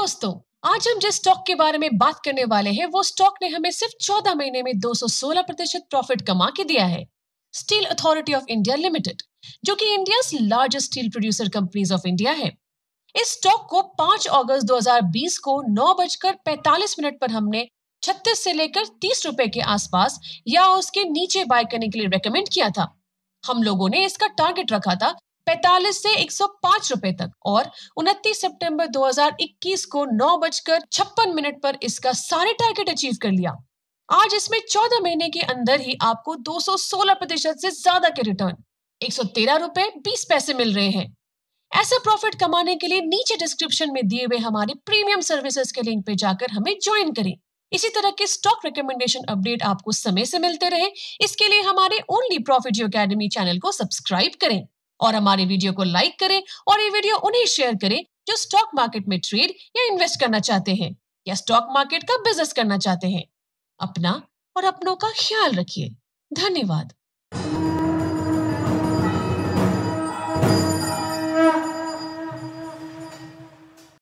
दोस्तों आज हम जिस स्टॉक के बारे में बात करने वाले हैं वो स्टॉक ने हमें सिर्फ 14 महीने में 216 प्रतिशत प्रॉफिट कमा के दिया है Steel Authority of India Limited जो कि India largest steel producer companies of India है इस स्टॉक को 5 अगस्त 2020 को नौ बजकर पैतालीस मिनट पर हमने छत्तीस से लेकर तीस रुपए के आसपास या उसके नीचे बाय करने के लिए रेकमेंड किया था हम लोगों ने इसका टारगेट रखा था पैतालीस से पांच रूपए तक और उनतीस सितंबर 2021 को नौ बजकर छप्पन मिनट पर इसका सारे टारगेट अचीव कर लिया आज इसमें 14 महीने के अंदर ही आपको 216 प्रतिशत से ज्यादा के रिटर्न एक सौ तेरह रूपए बीस पैसे मिल रहे हैं ऐसा प्रॉफिट कमाने के लिए नीचे डिस्क्रिप्शन में दिए हुए हमारे प्रीमियम सर्विसेज के लिंक पे जाकर हमें ज्वाइन करें इसी तरह के स्टॉक रिकमेंडेशन अपडेट आपको समय से मिलते रहे इसके लिए हमारे only profit you academy channel को सब्सक्राइब करें और हमारे वीडियो को लाइक करें और ये वीडियो उन्हें शेयर करें जो स्टॉक मार्केट में ट्रेड या इन्वेस्ट करना चाहते हैं या स्टॉक मार्केट का बिजनेस करना चाहते हैं अपना और अपनों का ख्याल रखिए धन्यवाद